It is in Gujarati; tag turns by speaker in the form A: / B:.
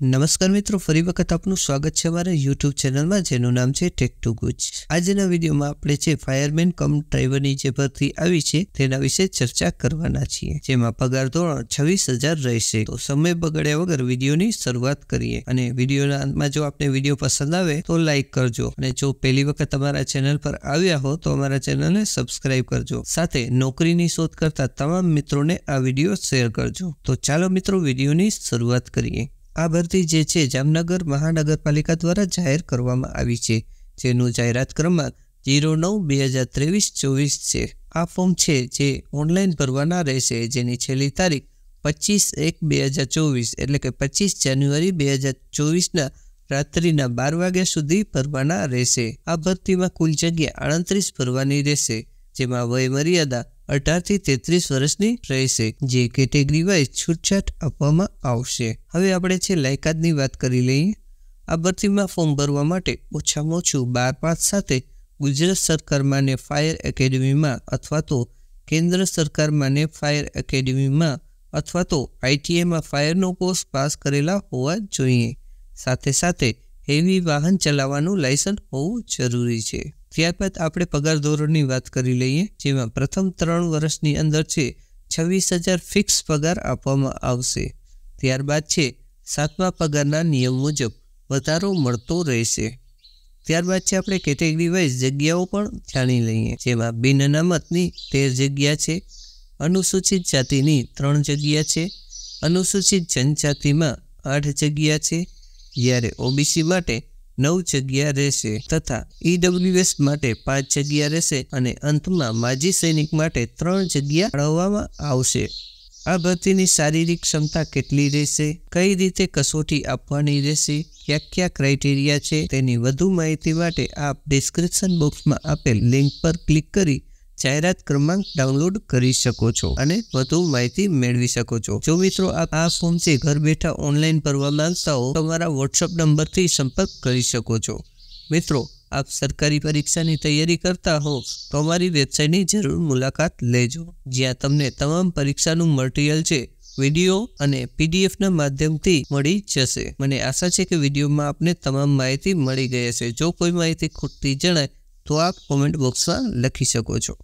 A: નમસ્કાર મિત્રો ફરી વખત આપનું સ્વાગત છે અમારા યુટ્યુબ ચેનલમાં જેનું નામ છે ટેક ટુ ગુજ આજના વિડીયોમાં આપણે જે ફાયરમેન કમ ડ્રાઈવરની જે ભરતી આવી છે તેના વિશે ચર્ચા કરવાના છીએ જેમાં પગાર ધોરણ છવ્વીસ હજાર રહેશે તો સમય બગડ્યા વગર વિડીયોની શરૂઆત કરીએ અને વિડીયોના અંતમાં જો આપને વિડીયો પસંદ આવે તો લાઇક કરજો અને જો પહેલી વખત અમારા ચેનલ પર આવ્યા હો તો અમારા ચેનલને સબસ્ક્રાઇબ કરજો સાથે નોકરીની શોધ કરતા તમામ મિત્રોને આ વિડીયો શેર કરજો તો ચાલો મિત્રો વિડીયોની શરૂઆત કરીએ આ ભરતી જે છે જામનગર મહાનગરપાલિકા દ્વારા જાહેર કરવામાં આવી છે જેનું જાહેરાત ક્રમાંક જીરો નવ બે હજાર ત્રેવીસ ચોવીસ છે આ ફોર્મ છે જે ઓનલાઈન ભરવાના રહેશે જેની છેલ્લી તારીખ પચીસ એક બે હજાર ચોવીસ એટલે કે પચીસ જાન્યુઆરી બે હજાર ચોવીસના રાત્રિના બાર વાગ્યા સુધી ભરવાના રહેશે આ ભરતીમાં કુલ જગ્યા આડત્રીસ ભરવાની રહેશે જેમાં વયમર્યાદા અઢારથી તેત્રીસ વર્ષની રહેશે જે કેટેગરી વાઇઝ છૂટછાટ આપવામાં આવશે હવે આપણે છે લાયકાતની વાત કરી લઈએ આ ભરતીમાં ફોર્મ ભરવા માટે ઓછામાં ઓછું બાર પાસ સાથે ગુજરાત સરકાર માન્ય ફાયર એકેડેમીમાં અથવા તો કેન્દ્ર સરકાર માન્ય ફાયર એકેડેમીમાં અથવા તો આઈટીઆઈમાં ફાયરનો કોર્સ પાસ કરેલા હોવા જોઈએ સાથે સાથે હેવી વાહન ચલાવવાનું લાયસન્સ હોવું જરૂરી છે ત્યારબાદ આપણે પગાર ધોરણની વાત કરી લઈએ જેમાં પ્રથમ ત્રણ વર્ષની અંદર છે છવ્વીસ હજાર ફિક્સ પગાર આપવામાં આવશે ત્યારબાદ છે સાતમા પગારના નિયમ મુજબ વધારો મળતો રહેશે ત્યારબાદ છે આપણે કેટેગરી વાઇઝ જગ્યાઓ પણ જાણી લઈએ જેમાં બિન અનામતની તેર જગ્યા છે અનુસૂચિત જાતિની ત્રણ જગ્યા છે અનુસૂચિત જનજાતિમાં આઠ જગ્યા છે જ્યારે ઓબીસી માટે નવ જગ્યા રહેશે તથા ઈડબ્લ્યુએસ e માટે પાંચ જગ્યા રહેશે અને અંતમાં માજી સૈનિક માટે ત્રણ જગ્યા ફાળવવામાં આવશે આ ભરતીની શારીરિક ક્ષમતા કેટલી રહેશે કઈ રીતે કસોટી આપવાની રહેશે કયા કયા ક્રાઇટેરિયા છે તેની વધુ માહિતી માટે આપ ડિસ્ક્રિપ્શન બોક્સમાં આપેલ લિંક પર ક્લિક કરી જાહેરાત ક્રમાંક ડાઉનલોડ કરી શકો છો અને વધુ માહિતી મેળવી શકો છો જો મિત્રો આપ આ ફોર્મથી ઘર બેઠા ઓનલાઈન ભરવા માંગતા હો તમારા વોટ્સઅપ નંબરથી સંપર્ક કરી શકો છો મિત્રો આપ સરકારી પરીક્ષાની તૈયારી કરતા હો તો અમારી વેબસાઇટની જરૂર મુલાકાત લેજો જ્યાં તમને તમામ પરીક્ષાનું મટીરિયલ છે વિડીયો અને પીડીએફના માધ્યમથી મળી જશે મને આશા છે કે વિડીયોમાં આપને તમામ માહિતી મળી ગઈ હશે જો કોઈ માહિતી ખૂટતી જણાય તો આપ કોમેન્ટ બોક્સમાં લખી શકો છો